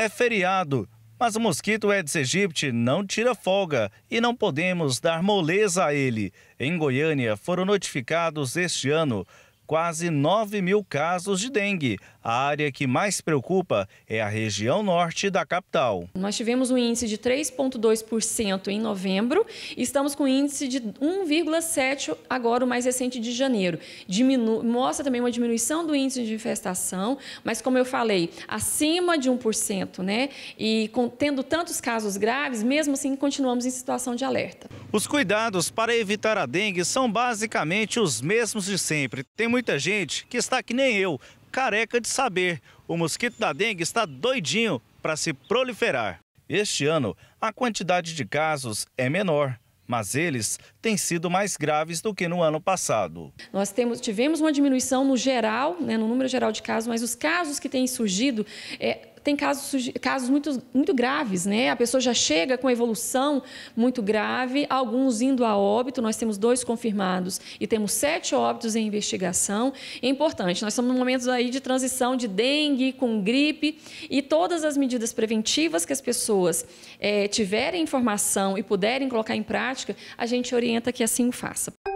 é feriado, mas o mosquito Aedes aegypti não tira folga e não podemos dar moleza a ele. Em Goiânia foram notificados este ano quase 9 mil casos de dengue. A área que mais preocupa é a região norte da capital. Nós tivemos um índice de 3,2% em novembro e estamos com um índice de 1,7% agora, o mais recente de janeiro. Diminu mostra também uma diminuição do índice de infestação, mas como eu falei, acima de 1%, né? E com, tendo tantos casos graves, mesmo assim continuamos em situação de alerta. Os cuidados para evitar a dengue são basicamente os mesmos de sempre. Tem muita gente que está que nem eu, careca de saber. O mosquito da dengue está doidinho para se proliferar. Este ano, a quantidade de casos é menor, mas eles têm sido mais graves do que no ano passado. Nós temos, tivemos uma diminuição no geral, né, no número geral de casos, mas os casos que têm surgido é, tem casos, casos muito, muito graves, né? A pessoa já chega com evolução muito grave, alguns indo a óbito, nós temos dois confirmados e temos sete óbitos em investigação. É importante, nós estamos em momentos aí de transição de dengue com gripe e todas as medidas preventivas que as pessoas é, tiverem informação e puderem colocar em prática, a gente orienta que assim o faça.